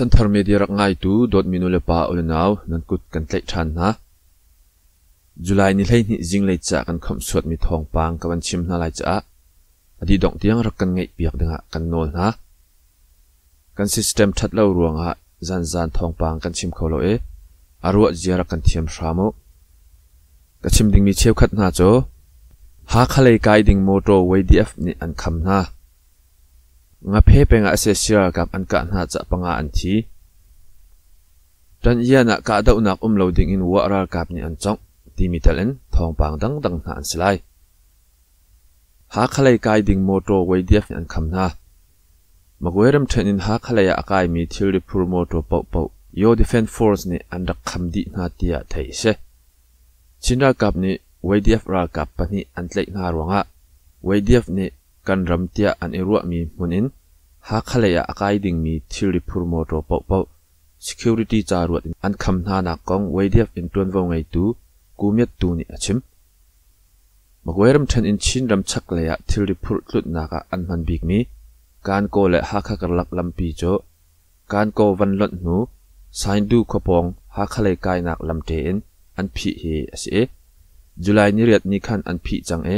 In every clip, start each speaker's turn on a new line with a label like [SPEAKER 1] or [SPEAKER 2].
[SPEAKER 1] ฉันทร์เมดีรักง่ายตูดดมินุเลปาอุลนาวนันกุดกันเตะชันนะจุลัยนี่เล่นิ่จิงเลยจักันคำสวดมีทองปางกับวันชิมนาลายจะอดีดองเตียงรักกันายเปียกดึงกันโนนนะกันสิสเต็มชัดเล่ารวงฮะจันจันทองปางกันชิมเขาเลยอารววเจียรักกันเทียมชามุกันชิมดึงมีเชี่ยวขัดหน้าโจหาคาเลยกายดึงโมโตไวดีเอฟนี่อันคำนะงาเพเปงอาเซียกับอันกันหาจะปังอันทีดันยานักกาดอุนักอุมโลดิงอินวัวรากับนี่อันจงทีมิตาเลนทองปังดังดังหานสลายหาขลายกายดิงโมโตไวเดียฟอันคำนามากวยรำเทนินหาขลายอากายมีทิลิพูรโมโตปอบปอกโยดิเฟนฟอร์สนี่อันดักคำดีนาเตียเทียเช่ชินรากับนี่ไวเดียฟรากับปนี่อันเล็กน่ารวงะไวเดียฟนี่ kan ramtia an irua mi munin ha khalaya akai ding mi thiri phurmo ro pau pau security cha ruat an kham na na kong wadiaf in tuan wo ngai tu kumiat tu ni achim magweram than in chin ram chak laya thiri phur tlut na ka an man bik mi kan ko le ha kha kar lap lam pi cho kan ko van lot nu sign du khopong ha khalai kai nak lam te in an phi he ase july ni riat ni khan an phi chang e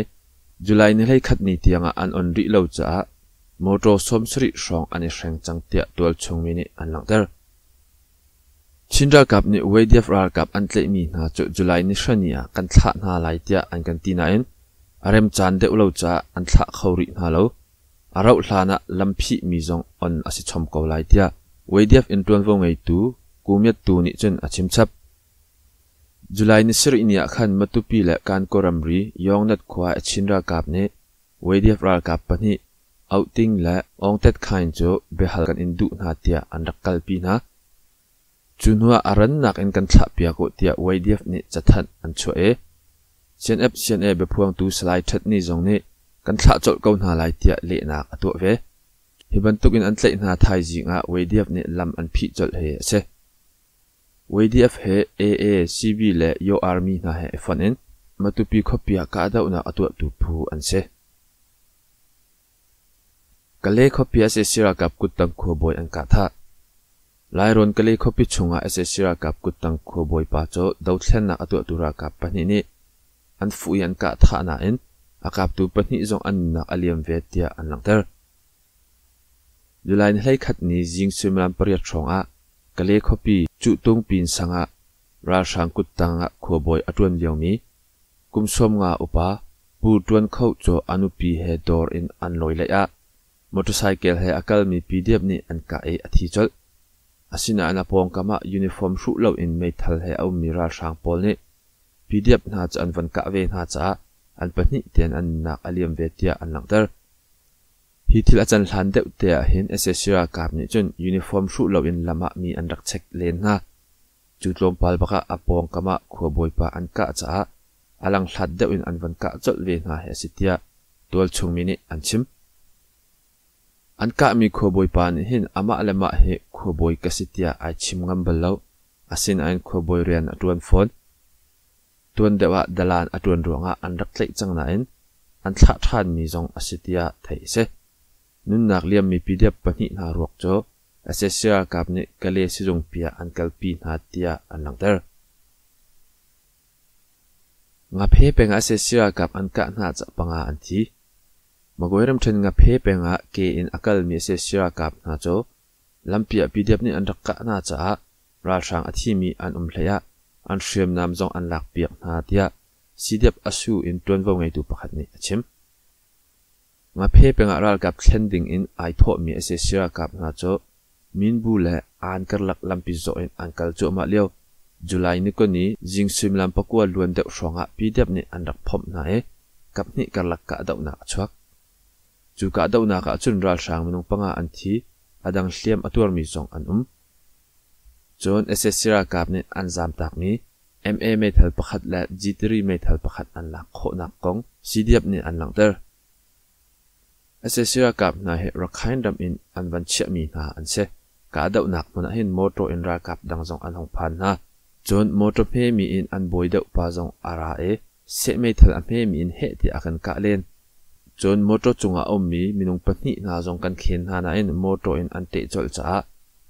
[SPEAKER 1] จุลัยนี่ให้ขัดนี่เตียงอันอันริเล่วจ้ามอตอสมสริสองอันเ่งจังเตียตัวชงมินิอันหลังเตอรชินรากับนี่เวดีฟรากับอันเลมีนะจุจุลัยนี่ชนี้กันทะนาไลเตียอันกันตีนัยนอารมจันเดอุเลาจ้าอันทะเขารินาเลอาราอุลานะลำพีมีจงอันอาสิชมกอไลเตียเวดีฟอินทรวนวงไอตูกูมีตูนี่จนอชิมชับจุลัยนิสิรินยาขันมาตุปีและการกรมรียองนัดควาชินรากาบเนเวเดียฟรากับปนิเอาติงและองเต็ดขันโจเบฮัลกันอินดุนาเตียอันรักกัลปีนะจุนว่าอารันนักอินกันทับยากเตียเวเดียฟนี่จะทันอันช่วอเชนเอฟเชนเอเบพวงตูสไลทัดนี่จงนี่กันทับจดกาหนาไลเตียเละนักตัวเวฮิบันตุกินอันเละนาไทยจิงอะเวเดียบนี่ลำอันพิจดเฮเชวีดีเอฟเฮเอเอซีบีและยูอาร์มีน่าเฮฟันเองมาตุปีคบีากาดาอุณาตัวตุพูอันเซกะเลคบียเซซิรากับกุตังคัวบอยอังกาธาไลรอนกะเลคบีชงอาเซซิรากับกุตังคัวบอยปาโจดาวเชนน่าตัวตุรากับปนินีอันฟูยันกาธาน่าเองอากับตุปนิจงอันน่าอเลียมเวทียอันหลังเตอร์ดูไลน์ให้ขัดนี้ยิงซูมลันปริยชงอากะเลขปีจุตุงปีนสังะราชังกุตังะขัวบอยอตวนเลียวมีกุมสมงาอุปาปูตวนเข้าโจอนุปีเฮดอร์อินอันลอยเลยอะมอเตอร์ไซค์เฮอากาลมีปีเดียบนี่อันกะเออธิจลอาศินานาปองกามะยูนิฟอร์มชุดเล่าอินเมทัลเฮเอามีราชังปอลนี่ปีเดียบน่าจะอันวันกะเวน่าจะอันปนิเตียนอันนักอเลียมเวทียอันหลังเตอร์ hi thil a chan hlan deuh te a hin assessia kap ni chun uniform hru lo in lama mi an rak chek len na chu tlom pal baka apong kama khua boi pa an ka cha a alang hlat deuh in an van ka chol ve na he sitia tol chung mi ni an chim an ka mi khua boi pa ni hin ama lama he khua boi ka sitia a chim ngam bal asin an khua boi rian atun phone tuan dewa dalan atun ruanga an rak tlei chang na in an thla than mi zong asitia thei se นุนนักเลียมมีพิเดีปนินารวกจบอสเซียกับเนกเลสิจงเปียอันกัลปีนาเตียอันลังเตอร์งาเพเป็นอสเซียกับอันกะนาจะปังอาอันทีมาโกวยรำเชนงาเพเป็นอาเกอินอักลมีเอสเซียกับนาโจลำเปียพิเดียนิ่อันรักกะนาจะราชังอธิมีอันอุมเลียอันเชื่อมนำจงอันหลักเปียกนาเตียสีเดียบอสูอินตวนวงไงดูปะขัดนี้ชิมมาเพ่เป็นอะไรกับเชนดิงอินไอทอมีเอเชียกับนะจ๊มินบุเลอันกัลักลัมปิโซอินอันกัลจ๊มาเลียวจุลัยนี้คนนี้จิงซิมลัมปะกัวลวนเดอกสองอับพีเดียบนี่อันดับพบนะเอ๋กับนี่กัลักกะดาวนักชักจูกะดาวนักจุนราชางมันงปังอันทีอาดังเสียมอตัวมีสองอันอุ้มจนเอเชียกับนี่อันจำตักนี้เอ็มเอไม่ทัลปะขัดและจีทรีไม่ทัลปะขัดอันหลักโคนักกงสีเดียบนี่อันหลังเตอร์เสียเสียกับนายเหตุรักขห้ดำอินอันวันเชื่มีนาอันเสกาดาวนักมันเห็นมอเตอินรักับดังจงอันหงพันนะจนมอเตอร์เพมีอินอันบอยเดาปาจงอาราเอเซีไม่ทันอันเพมีอินเหตุที่อัการกะเล่นจนมอเตจงอาอมมีมินงปนินาจงกันเข็นหานาอินมอเตอินอันเตจอลจ้า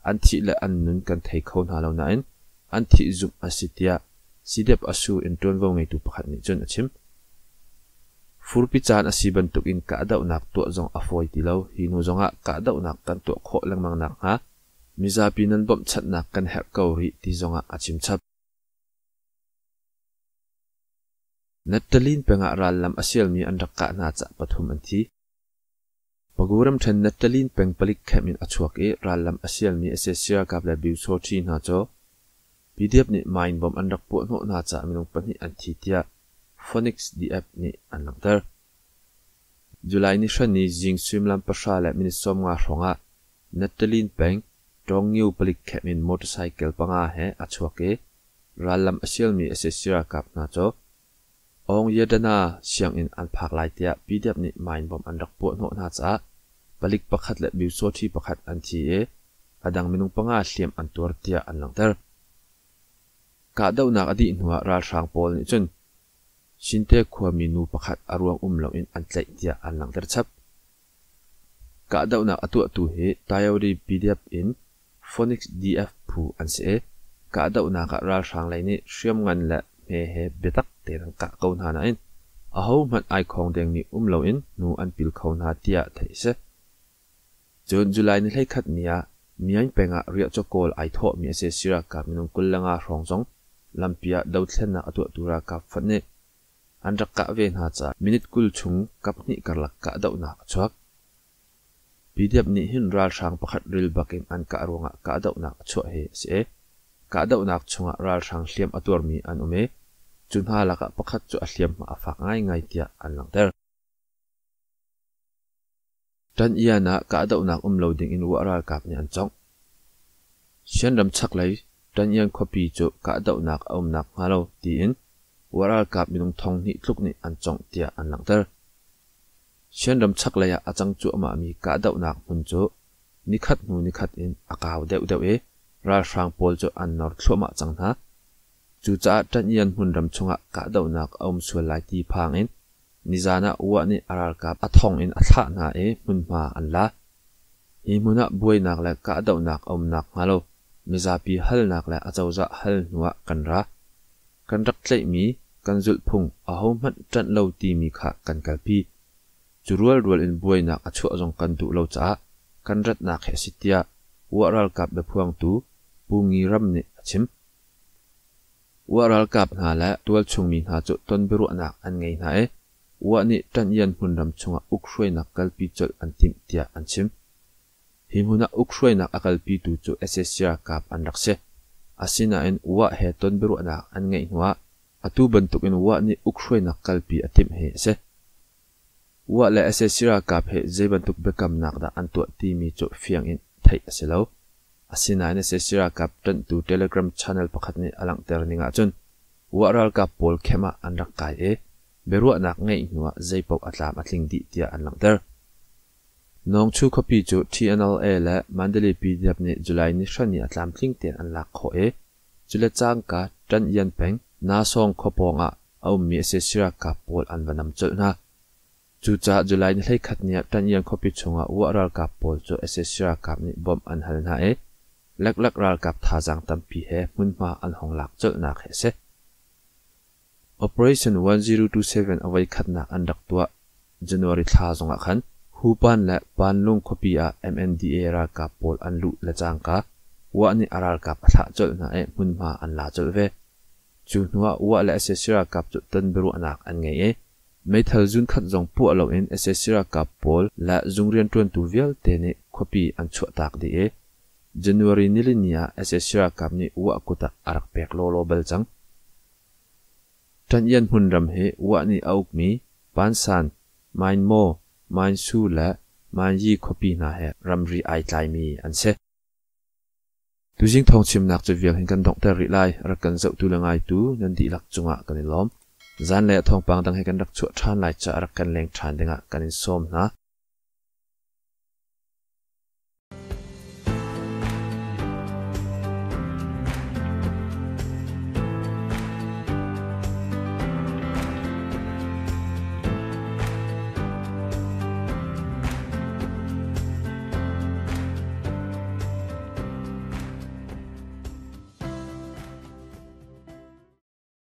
[SPEAKER 1] อันที่ละอันนุนกันไทยเขาหาเลานั้นอันที่จุมอสิทยาสิเดบอสูอินตัววงไงตุปขัดนี่จนอชิม furpi chan asiban tukin ka dau nak tu zong afoi tilo hinu zonga ka dau nak kan tu kho langmang nak ha miza pinan bom chat nak kan her ko ri ti zonga achim chap nattalin penga ral lam asial mi an rakka na cha pathum an thi paguram than Natalin peng palik khamin achuak e ral lam asial mi asesia kap la biu so thi na cho pdf ni mind bom an rak pu no na cha minung pani an thi tia Phonics di app ni an lang ter July ni s i y a n i jing swim lam pasha le min i som nga ronga Natalin Peng tong yu palik kemin motorcycle panga he achwake ralam asial mi asesira kap na cho ong y a d a n a siang y in an p a k lai tia y p d a p ni m a i n bom an rak po no na cha palik p a k a t le biu so thi p a k a t an t i e adang minung panga s i y a m an tur tia y an lang ter ka d a w na k adi i nuwa ra sang y pol ni chun ชินเตควมีนูประคัดอารวงอุ้มเหล่าอินอันใจเดียอันหลังเดชับกะดาวนักอตัวตัวเฮตายอรดีบีเดีฟอินฟอนิกส์ดีเอฟผู้อันเสกะดาวนากะราช่างไลนี่เชื่อมงันและเมเฮเบตักเตรังกะเกาหนานะอินอาหูมันไอของเดงนี่อุ้มเหล่าอินนูอันปิลเขาหนาเดียเทเสจนจุลัยนี่ให้ขัดเนียมีอันเป็นอะเรียจโกลไอทอมีเสสิระกามินุกุลลังอาสองสองลำเปียดาวเทนนักตัวตัวรากับฟันเน่อันรักกะเวนหาจามินิทกุลชุงกับนี่กลักกะดาวนักชวกปีเดียบนี่หินรัลช่างประคัดริลบักินอันกะรวงกะดาวนักชวเฮเสกะดาวนักชงรัลช่างเลียมอตัวมีอันอุเมจุนฮาลักะประคัดจวเลียมมาฝากง่ายง่ายเตียอันหลังเดรดันเอียนะกะดาวนักอุมเลวดิ่งอินวัวรัลกับนี่อันจงเชียนดำชักเลยดันเอียนคบีจุกะดาวนักอุมนักมาเลวตีอิน World Cup minung thong ni tluk ni an chong tia an lang ter. Sian ram chak laya achang chu ama mi ka dau nak mun chu ni khat mu ni khat in akaw deu deu e ra rang pol chu an nor thloma chang na chu cha tan yan hun ram chunga ka dau nak om su lai ti phang in nizana wa ni aral kap athong in atha na e mun ma an la hi muna buai nak la ka dau nak om nak ngalo mizapi hal nak la achawza hal nuwa kanra kanrak tlei mi กันจุดพุงอาหอมันจันเลาตีมีขากันกัลพีจุรวลรวลอินบวยนักอชัวจงกันดุเลาจ้ากันรัดนักเฮสิตยาวารัลกับเบพวงตูปูงีรัมเนอชิมวารัลกับนาและตัวชงมีนาจุต้นเบรุนักอันไงนาเอวานี่จันยันพุนรำชงอุกช่วยนักกัลพีจดอันทิมเตียอันชิมหิมหุนักอุกช่วยนักอกัลพีตูจุเอเซเซียกับอันรักเซอาศินาเอ็นวาเฮต้นเบรุนักอันไงหัว atu bantuk in wa ni ukhroi na kalpi atim he se wa le ase sira kap he zai bantuk bekam nak da antu ti mi chu fiang in thai ase lo asina ne se sira kap tan tu telegram channel pakhat ni alang ter ni nga chun wa ral kap pol khema an rak kai e berua nak ngei nuwa zai pau atlam atling di tia an lang ter nong chu copy chu TNLA la Mandalay PDF ni July ni shani atlam tling ten an lak kho e chule chang ka tan yan peng นาซองขบองอ่ะเอามีเสียกับปอลอันวันนั้นเจ้าน้าจู่จ้าจุลัยนี่ให้ขัดเนี่ยตันยังขบิดชงอ่ะวัวรัลกับปอลจูเสียกับนี่บอมอันหันหน้าเอ๊ะเล็กๆรัลกับท่าจังตั้มพีเฮมุนมาอันห้องหลักเจ้านักเฮเซ่ Operation 1027เอาไว้ขัดหน้าอันดักตัว January ท่าจงอ่ะขันฮูปันและปันลุงขบิอา MNDA รัลกับปอลอันลุเละจังกะวันนี้อารัลกับท่าเจ้าน้าเอ๊ะมุนมาอันลาเจ้าเว่ chu nuwa wa la assessira kap chu tan beru anak an ngai e mai thal jun khat jong pu lo in assessira kap pol la jungrian tun tu vial te ne khopi an chu tak di e january nilinia assessira kap ni wa kuta arak pek lo lo bal chang tan yan hun ram he wa ni auk mi pan san main mo main su la main yi khopi na he ramri ai tlai mi an se tu jing thong chim nak chu vial hin kan doctor ri lai ra kan zau tu langai tu nan di lak chunga kan lom zan le thong pang dang he kan rak chu than lai cha rak kan leng than denga kan in som na